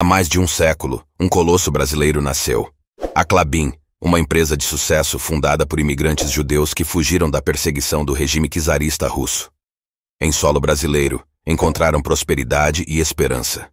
Há mais de um século, um colosso brasileiro nasceu. A Clabin, uma empresa de sucesso fundada por imigrantes judeus que fugiram da perseguição do regime czarista russo. Em solo brasileiro, encontraram prosperidade e esperança.